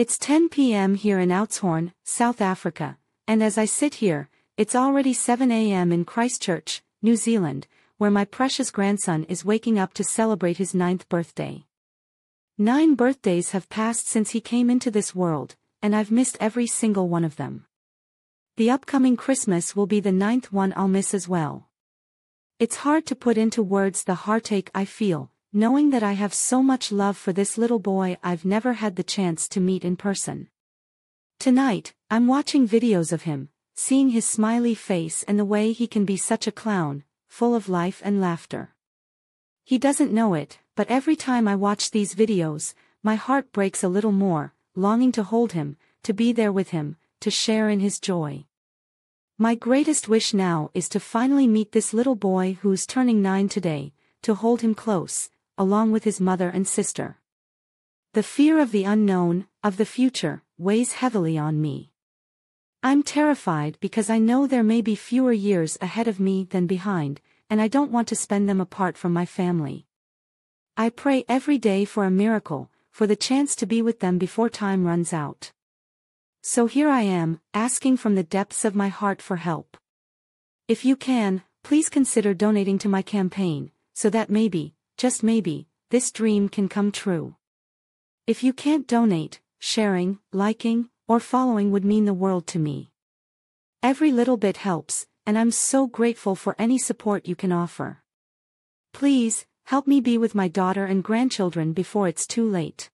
It's 10 p.m. here in Outshorn, South Africa, and as I sit here, it's already 7 a.m. in Christchurch, New Zealand, where my precious grandson is waking up to celebrate his ninth birthday. Nine birthdays have passed since he came into this world, and I've missed every single one of them. The upcoming Christmas will be the ninth one I'll miss as well. It's hard to put into words the heartache I feel, Knowing that I have so much love for this little boy I've never had the chance to meet in person. Tonight, I'm watching videos of him, seeing his smiley face and the way he can be such a clown, full of life and laughter. He doesn't know it, but every time I watch these videos, my heart breaks a little more, longing to hold him, to be there with him, to share in his joy. My greatest wish now is to finally meet this little boy who's turning nine today, to hold him close, along with his mother and sister. The fear of the unknown, of the future, weighs heavily on me. I'm terrified because I know there may be fewer years ahead of me than behind, and I don't want to spend them apart from my family. I pray every day for a miracle, for the chance to be with them before time runs out. So here I am, asking from the depths of my heart for help. If you can, please consider donating to my campaign, so that maybe, just maybe, this dream can come true. If you can't donate, sharing, liking, or following would mean the world to me. Every little bit helps, and I'm so grateful for any support you can offer. Please, help me be with my daughter and grandchildren before it's too late.